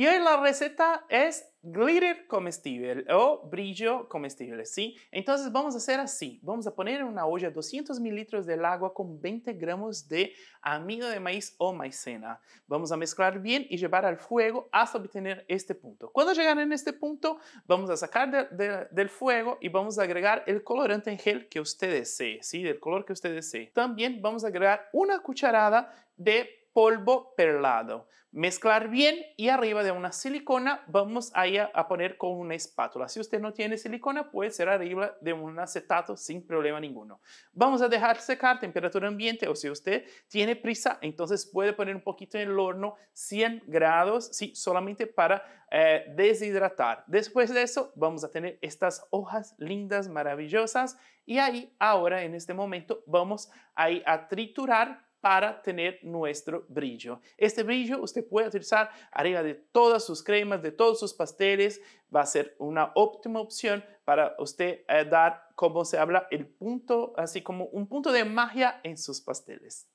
Y hoy la receta es glitter comestible o brillo comestible, ¿sí? Entonces vamos a hacer así. Vamos a poner en una olla 200 mililitros del agua con 20 gramos de amido de maíz o maicena. Vamos a mezclar bien y llevar al fuego hasta obtener este punto. Cuando lleguen en este punto, vamos a sacar del fuego y vamos a agregar el colorante en gel que usted desee, ¿sí? Del color que usted desee. También vamos a agregar una cucharada de polvo perlado. Mezclar bien y arriba de una silicona vamos a, a poner con una espátula. Si usted no tiene silicona puede ser arriba de un acetato sin problema ninguno. Vamos a dejar secar a temperatura ambiente o si usted tiene prisa entonces puede poner un poquito en el horno 100 grados, sí, solamente para eh, deshidratar. Después de eso vamos a tener estas hojas lindas, maravillosas y ahí ahora en este momento vamos a, ir a triturar para tener nuestro brillo. Este brillo usted puede utilizar arriba de todas sus cremas, de todos sus pasteles. Va a ser una óptima opción para usted eh, dar, como se habla, el punto, así como un punto de magia en sus pasteles.